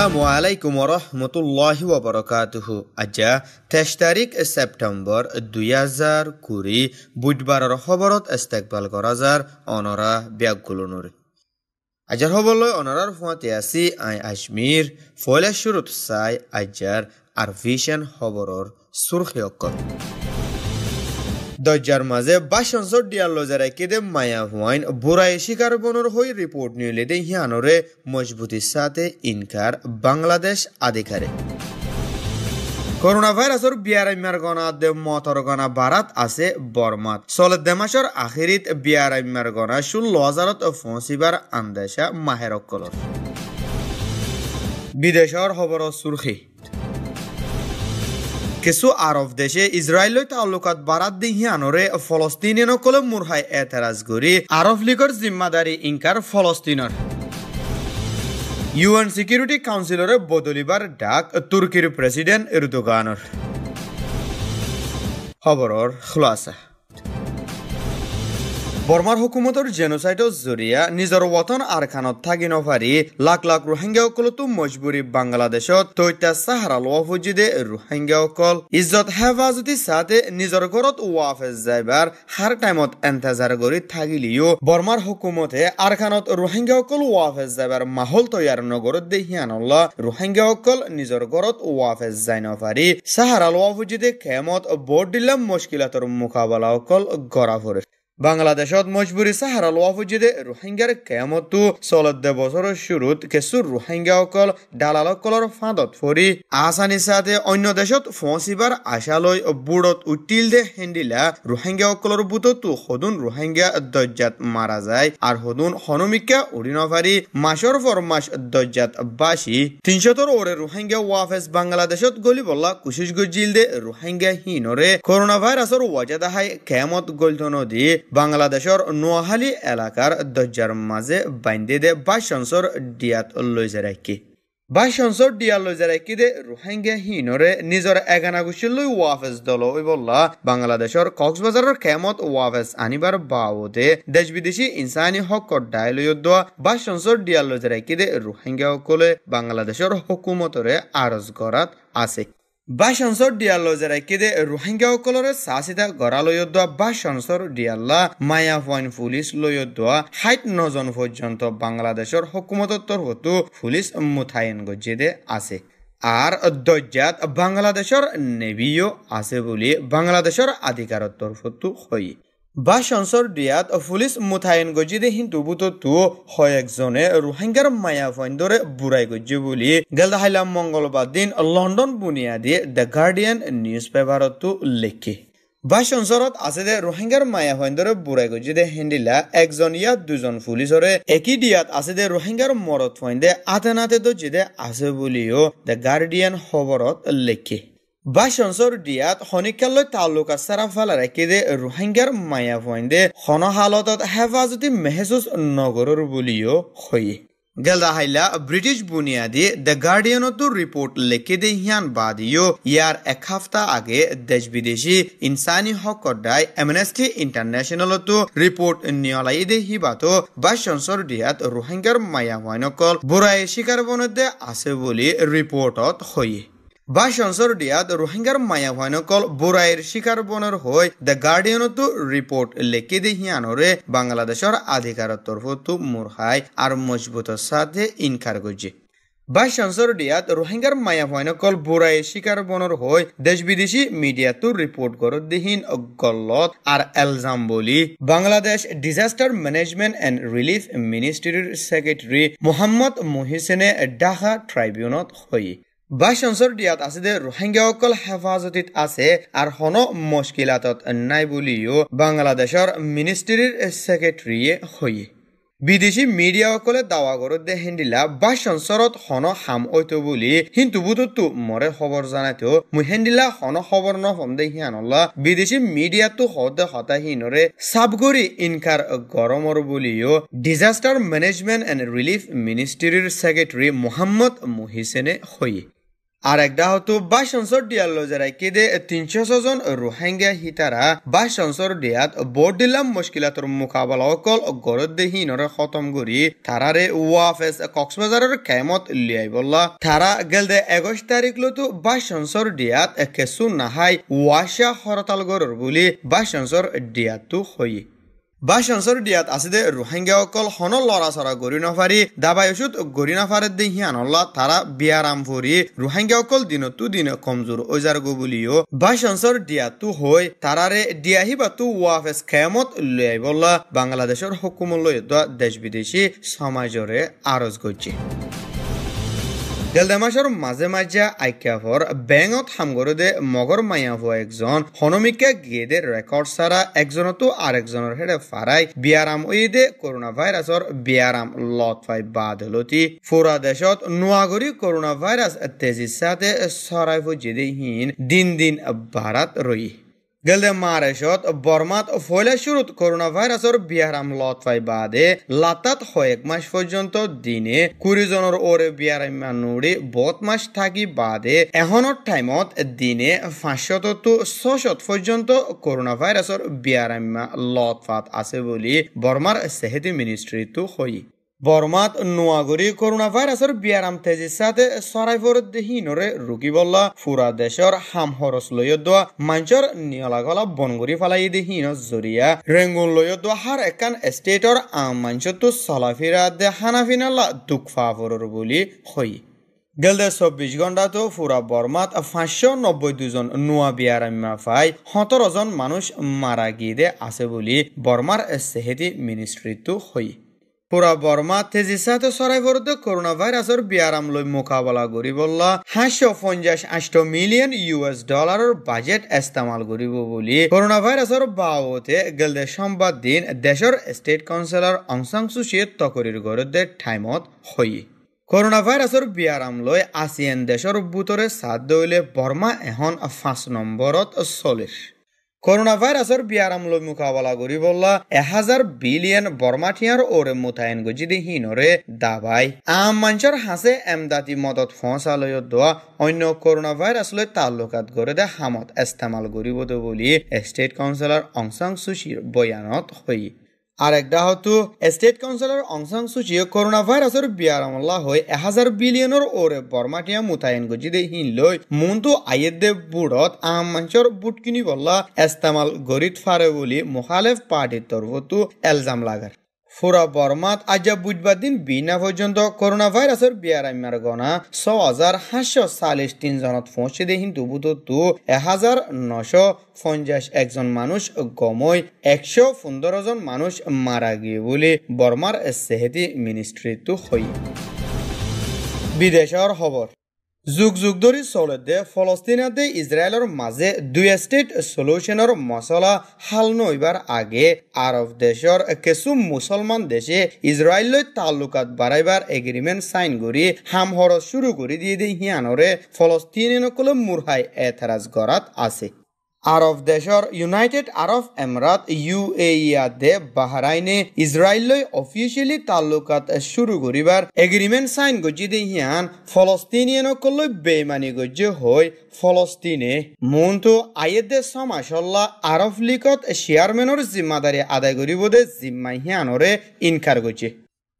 Assalamualaikum warahmatullahi wabarakatuh. Aja teshtarik September 2000 kuri budbar khobarot istiqbal korazar onora biagulunur. Ajar hobolo onora rufmati asi ay Ashmir folya shurut sai ajar arvision khobaror surkhiyokot. Thank দজ্জার মাঝে বাসন চডিয়ার লজারে কেদে মায়া হুয়াইন বুড়াই শিকার বনর হই report নিলে দে হিয়ানরে মজবুতির সাথে ইনকার বাংলাদেশ আধিকারে করোনা ভাইরাসর বিয়ারাইমার গণা দে মতর গণা বারাত আছে বর্মাত চলে দে মাসর আখিরিত বিয়ারাইমার গণা ষোল্ল হাজারত ফঁসিবার আন্দেশা মাহেরকলত বিদেশৰ খবর সুরখী কিছু আরব দেশে ইসরায়েলৰ তালুকাত বাৰাত ফলস্তিনিয়ান কলম মুৰহাই এতেৰাজ কৰি আরব লীগৰ জিম্মাদারি ইংকাৰ ফলস্তিনৰ ইউএন সিকিউরিটি কাউন্সিলরে বদলিবার ডাক তুর্কির প্রেসিডেন্ট এরদোগানর খবরর খুলাসা বর্মার হুকুমতর জেনোসাইট জরিয়া নিজের ওয়াতন আর খানত থাকি নফারি লাখ লাখ রোহিঙ্গা সকলতো মজবুরি বাংলাদেশ তৈতা সাহারা লোয়া ফুজিদে রোহিঙ্গা সকল ইজ্জত হেফাজতি সাথে নিজের ঘরত ওয়াফেজ যাইবার হার টাইমত এন্তেজার করি থাকিলিও বর্মার হুকুমতে আর খানত রোহিঙ্গা সকল ওয়াফেজ যাইবার মাহল তৈয়ার নগর দেহিয়ানল্লা রোহিঙ্গা সকল নিজের ঘরত ওয়াফেজ যাই নফারি সাহারা লোয়া ফুজিদে খেমত বোর্ড দিলাম মুশকিলাতর মোকাবেলা সকল গড়া ফুরে বাংলাদেশত মজবুরি সাহারা লওয়া ফুজিদে রোহিঙ্গার কেমতো চলদ্দ বছরের শুরুত কিছু রোহিঙ্গা অকল দালালকলর ফাঁদত ফরি আসানি সাথে অন্য দেশত ফঁচিবার আশালৈ বুড়ত উটিল দে হেন্ডিলা রোহিঙ্গা অকলর বুততো সদুন রোহিঙ্গা দজ্জাত মারা যায় আর সদুন হনমিকা উড়িনভারি মাসর পর মাস দজ্জাত বাসি তিনশতর ওরে রোহিঙ্গা ওয়াফেস বাংলাদেশত গলি বল্লা কুশিস গজিল দে রোহিঙ্গা হিনরে করোনা ভাইরাসর ওয়াজাদাহাই কেয়ামত গলতন দিয়ে বাংলাদেশের নোয়াহালি এলাকার দরজার মাঝে বাইন্দে দে বাইশঞ্চর ডিয়াত লইজে রাখি বাইশঞ্চর ডিয়া লইজে রাখি দে রোহিঙ্গা হিনরে নিজের এগানা গুছিল লই ওয়াফেজ দল ওই বললা বাংলাদেশের কক্সবাজারের খেমত ওয়াফেজ আনিবার বাবদে দেশ বিদেশি ইনসানি হক ডায় লই দোয়া বাইশঞ্চর ডিয়া যায় কি দে রোহিঙ্গা সকলে বাংলাদেশের হকুমতরে আরজ করাত আছে বা সংসদ দিয়ালৈ জেৰাই কেদে ৰোহিংগা সকলৰ চা চিতা গঁৰালৈ দোৱা বা দিয়াল্লা মায়া হোৱাইন পুলিচ লৈ দোৱা সাত নজন পৰ্যন্ত বাংলাদেশৰ হকুমতৰ তৰফতো পুলিচ মুঠাইন গজিয়েদে আছে আৰ দৰজাত বাংলাদেশেৰ নেভিও আছে বলে বাংলাদেশেৰ আধিকাৰত তৰফত হয় বা সঞ্চৰ দিয়াত পুলিচ মুঠায়ন গজি দেহিন তুবুততো হয় একজনে ৰোহিংগাৰ মায়া ফৈন্দৰে বুঢ়াই গজি বুলি গেলদাহাইলা মংগলবাৰ দিন লণ্ডন বুনিয়াদী দ্য গাৰ্ডিয়ান নিউজ পেপাৰতো লিখি বা সঞ্চৰত আছে দে ৰোহিংগাৰ মায়া ফৈন্দৰে বুঢ়াই গজি দে হেন্দিলা একজন ইয়াত দুজন পুলিচৰে একি দিয়াত আছে দে ৰোহিংগাৰ মৰত ফৈন্দে আতে নাতে দজি আছে বুলিও দ্য গাৰ্ডিয়ান খবৰত লিখি বাইশৰ দিয়াত শনিকালৈ তালুক আছাৰা ফালেৰে কেদে ৰোহিংগাৰ মায়া ভইন্দে সন হালতত হেফাজতি মেহেচুচ নগৰৰ বুলিও হয়ে গেলা হাইলা ব্ৰিটিছ বুনিয়াদী দ্য গাৰ্ডিয়নতো ৰিপৰ্ট লিখি দে হিয়ান বাদীয় ইয়াৰ এসপ্তাহ আগে দেশ বিদেশী ইনচানী হকদাই এমনেষ্টি ইণ্টাৰনেশ্যনেলতো ৰিপৰ্ট নিয়লাই দে সিবাতো বাইছ অঞ্চল দিয়াত ৰোহিংগাৰ মায়া হোৱাইনকল বুঢ়াই চিকাৰ বনতে আছে বুলি ৰিপৰ্টত হয়েই ভাষণসর দিয়া রোহিঙ্গার মায়া ভয়নকল বুড়াইয়ের শিকার বনের হই দ্য গার্ডিয়ানতো রিপোর্ট লেখি দেহিয়ানরে বাংলাদেশের আধিকারত তরফতো মুরহাই আর মজবুতের সাথে ইনকার করছে ভাইসান্সর ডিয়াত রোহিঙ্গার মায়া ভয়নকল বুড়াই শিকার বনর হই দেশ বিদেশি মিডিয়াতো রিপোর্ট করত দিহীন গল্লত আর এলজাম বলি Bangladesh disaster management and relief মিনিস্ট্রির সেক্রেটারি মোহাম্মদ মহিসেনে ঢাকা ট্রাইব্যুনত হই বাইশ অঞ্চল দিয়াত আছে যে ৰোহিংগীয়াসকল হেফাজতীত আছে আৰু সন মস্কিলাতত নাই বুলিও বাংলাদেশৰ মিনিষ্ট্ৰীৰ চেক্ৰেটেৰীয়ে হয়ে বিদেশী মিডিয়াসকলে দাৱা কৰোঁ দে হেণ্ডিলা বাইশ অঞ্চলত সন সাম ঐত বুলি হিন্তু বুটতো মৰে খবৰ জানাইতো মই হেণ্ডিলা সন খবৰ নহমদে হিয়ানলা বিদেশী মিডিয়াটো সদে হতাহীনৰে চাব কৰি ইনকাৰ গৰমৰ বুলিও ডিজাষ্টাৰ মেনেজমেণ্ট এণ্ড ৰিলিফ মিনিষ্ট্ৰীৰ চেক্ৰেটেৰী মহম্মদ মহিছেনে হয়ে আর একটা হতো বাইশ সংসর ডিয়ার লজারাই কেদে তিনশো জন রোহিঙ্গা হিতারা বা সংসর দিয়াত বোর্ড দিলাম মুশকিলাতর মোকাবেলা অকল গরদ দেহি নরে খতম করি তারারে ওয়াফেস কক্সবাজারের কেমত লিয়াই বললা তারা গেল দে এগারো তারিখ লতো বাইশ সংসর ডিয়াত কেসু নাহাই ওয়াশা হরতাল গরর বলি বা সংসর ডিয়াতো হই বাস অঞ্চৰ দিয়াত আছে দে ৰোহিংগা ৰোহিংগীয়াসকল সনৰ লৰা চৰা গৰি নাফাৰি দাবাই ঔষধ গৰি নাফাৰে দে সি আনলা তাৰা বিয়াৰ আম ভৰি ৰোহিংগীয়াসকল দিনতো দিনে কমজোৰ ঐজাৰ গো বুলিও বাস অঞ্চৰ দিয়াতো হৈ তাৰাৰে দিয়াহি বাতো ৱাফ এছ খেমত লৈ আহিবলা বাংলাদেশৰ সকুমলৈ দেশ বিদেশী সমাজৰে আৰজ গৈছে দেলদা মাজে মাঝে মাঝে আইকাফর ব্যাঙত হামগরে দে মায়া একজন হনমিকা গিয়ে দে রেকর্ড সারা আৰু একজনৰ হেডে ফারাই বিয়ারাম ওই দে করোনা ভাইরাসর বিয়ারাম বাদ হলতি ফুরা দেশত নোয়াগরি করোনা ভাইরাস তেজির সাথে সরাই ফুজিদে দিন দিন ভারত রই گلد مارشوت برمات ফলে শুরু করোনা ভাইরাসের বিয়ার আমলত বাদে লাতাত কয়েক মাস পর্যন্ত দিনে কুড়ি জনের ওরে বিয়ার মানুড়ি বত মাস থাকি বাদে এখনের টাইমত দিনে পাঁচশত তো ছশত পর্যন্ত করোনা ভাইরাসের বিয়ার লতফাত আছে বলি বর্মার সেহেতি মিনিস্ট্রি তো হই বৰ্মাত নোৱাগুৰি কৰোণা ভাইৰাছৰ বিয়াৰাম তেজিচাতে চৰাইবোৰ দেহিনৰে ৰোগীবল্লা ফুৰা দেশৰ হাম সৰচ লৈ দোৱা মাঞ্চৰ নিয়লা গলা বনগুৰি ফালাই দেহিন জৰিয়া ৰেঙুন লৈ দোৱা হাৰ একান এষ্টেটৰ আম মাঞ্চটো চলাফিৰা দে হানাফিনলা দুখফাবোৰ বুলি হৈ গেলদে চৌব্বিশ ঘণ্টাটো ফুৰা বৰ্মাত পাঁচশ নব্বৈ দুজন নোৱা বিয়াৰাম্যা ফাই সোতৰজন মানুহ মাৰা গীদে আছে বুলি বৰ্মাৰ চেহেতি মিনিষ্ট্ৰীটো হয় পুরা বর্মা তেজি সাথে সরাই সরাইভরতে করোনা ভাইরাসের বিয়ারাম লৈ মোকাবেলা করিবল্লা সাতশো পঞ্চাশ আষ্ট মিলিয়ন ইউএস ডলারের বাজেট ইস্তেমাল করিব বলি করোনা ভাইরাসের বাবতে গেলদে সোমবার দিন দেশের স্টেট কাউন্সিলর অংশাং সুচিয়ে তকরির গরদের ঠাইমত হই করোনা ভাইরাসের বিয়ারাম লই আসিয়ান দেশের বুতরে সাত দইলে বর্মা এখন পাঁচ নম্বরত চল্লিশ করোনা ভাইরাসর বিয়ারাম লৈ মোকাবেলা করি বললা এহাজার বিলিয়ন বৰমাঠিয়াৰ ওরে মোতায়েন গজি দি হিনরে দাবাই আম মঞ্চর হাসে এমদাতি মদত ফসালয় দোৱা অন্য কৰোনা ভাইৰাছলৈ লৈ তাল্লুকাত করে দে হামত ইস্তেমাল করিব বলি স্টেট কাউন্সিলর অংসাং সুশির বয়ানত হই হতো স্টেট ষ্টেট অংশাং অংচাং করোনা ভাইরাসের ভাইৰাছৰ বিয়াৰামল্লা হৈ এহাজাৰ বিলিয়নৰ ওৰে বর্মাটিয়া মোতায়েন গজি দে হিন লৈ মনটো আয়েদে বুড়ত আম মঞ্চৰ বুট বল্লা এস্তামাল গরিত ফাৰে বুলি মুখালেফ পার্টির তরফতো এলজাম লাগার ফুরা বর্মাত আজা বুধবার দিন বিনা পর্যন্ত করোনা ভাইরাসের বিয়ারাইমার গণা ছ হাজার সাতশো চাল্লিশ তিনজনত পৌঁছে দে হিন্দু বুধতো এহাজার নশ পঞ্চাশ একজন মানুষ গমই একশো পনেরো জন মানুষ মারা গিয়ে বলে বর্মার সেহেতি মিনিস্ট্রিটো হয় বিদেশৰ খবৰ যুগ যুগ ধৰি চৌলদে ফলস্তিনাতে ইসরায়েলের মাজে দুই ষ্টেট সলিউশনের মশলা হাল নইবার আগে আরব দেশৰ কিছু মুছলমান দেশে ইসরায়েল তালুকাত বাড়াইবার এগ্রিমেন্ট চাইন কৰি হামহর শুরু করে দিয়ে দিয়ে হিয়ানরে ফলস্তিনীসকলে মূৰহাই এতরাজ কৰাত আছে আরব দেশৰ ইউনাইটেড আৰব এমরাত ইউ এ ইয়াদে বাহৰাইনে ইজৰাইললৈ অফিচিয়েলি তালুকাত শুরু করিবার এগ্রিমেন্ট সাইন গজি দে ফলস্তিনিয়ান ফলস্তিনিয়ানকলৈ বেইমানি গজি হৈ ফলস্তিনে মনটো আয়েদে সমাশল্লা আরব লিকত চেয়াৰমেনৰ জিম্মাদাৰী আদায় করিব দে জিম্মাহিয়ানরে ইনকার ইনকাৰ গজি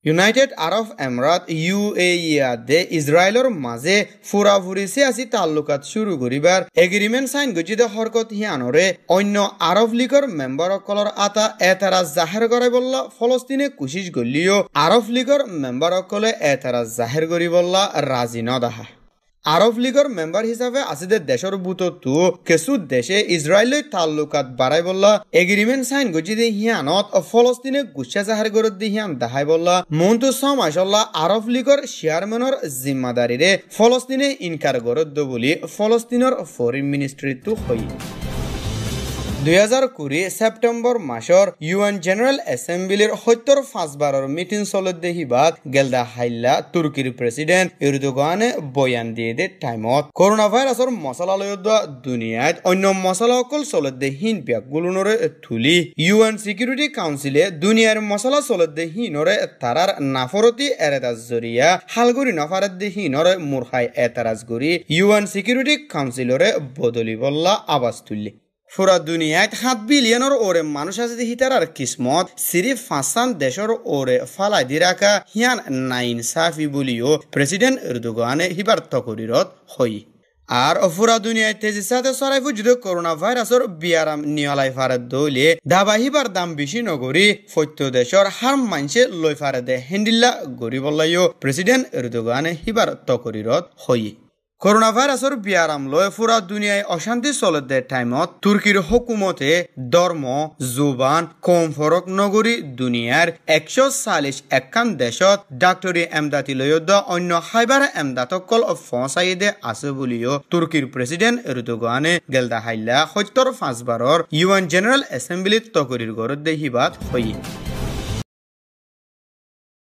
ইউনাইটেড আরব এমরাত ইউ এ ইয়াদে ইসরায়েলর মাঝে ফুরাফুরি সিয়াসি তাল্লুকাত শুরু করিবার এগ্রিমেন্ট সাইন গজিত হরকত হিয়ানরে অন্য আরব লীগর মেম্বার আটা আতা এতারাজ জাহের করে বললা ফলস্তিনে কুশিস গলিও আরব লীগর মেম্বার অকলে এতারাজ জাহের করি বললা রাজি নদাহা আরব লীগের মেম্বার হিসাবে আছে দে দেশের ভূততো কিছু দেশে ইসরায়েল তালুকাত বাড়াই বললা এগ্রিমেন্ট সাইন গজি দে হিয়ানত ফলস্তিনে গুচ্ছা জাহার গরত দি হিয়ান দেখাই বললা মন্তু সমাজল্লা আরব লীগের চেয়ারম্যানের জিম্মাদারিরে ফলস্তিনে ইনকার গরত বলে ফলস্তিনের ফরেন মিনিস্ট্রিত হয়ে দুই কুড়ি সেপ্টেম্বর মাসর ইউএন জেনারেল এসেম্বলির সত্তর পাঁচবাৰৰ মিটিং চলত দেখি বাদ গেলদা হাইল্লা তুর্কির প্রেসিডেন্ট ইউরদোগানে বয়ান দিয়ে দে টাইমত করোনা ভাইরাসর মশলা লৈ দুনিয়াত অন্য মশলাসকল চলত দে হীন ব্যাগগুলোনরে থুলি ইউএন সিকিউরিটি কাউন্সিলে দুনিয়ার মশলা চলত দে হীনরে তারার নাফরতি এরেদাজ জরিয়া হালগুড়ি নফারত দে হীনরে মূর্খায় এতারাজ ইউএন সিকিউরিটি কাউন্সিলরে বদলি বল্লা আৱাজ তুললি পুরা দুনিয়ায় সাত বিলিয়নের ওরে মানুষ আছে হিতার আর কিসমত সিরি ফাঁসান দেশের ওরে ফালাই দি রাখা হিয়ান নাইন সাফি বলিও প্রেসিডেন্ট এরদোগানে হিবার্থ করিরত হই আর অফুরা দুনিয়ায় তেজি সাথে সরাই যদি করোনা ভাইরাসের বিয়ারাম নিয়লাই ফারে দৌলে হিবার দাম বেশি নগরি ফৈত্য দেশর হার মানছে লই ফারে দে হেন্ডিল্লা গরিবল্লাইও প্রেসিডেন্ট এরদোগানে হিবার তকরিরত হই করোনা ভাইরাসের বিয়ারাম লয় পুরা দুনিয়ায় অশান্তি চলতে টাইমত তুর্কির হকুমতে ধর্ম জুবান কম ফরক নগরী দুনিয়ার একশো চাল্লিশ একান দেশত ডাক্তরি এমদাতি লয়দ অন্য হাইবার এমদাতকল ফঁসাই দে আছে বলিও তুর্কির প্রেসিডেন্ট এরদোগানে গেলদা হাইলা সত্তর পাঁচবাৰৰ ইউএন জেনেৰেল এছেম্বলিত তকরির গড়ত দেহিবাদ হয়ে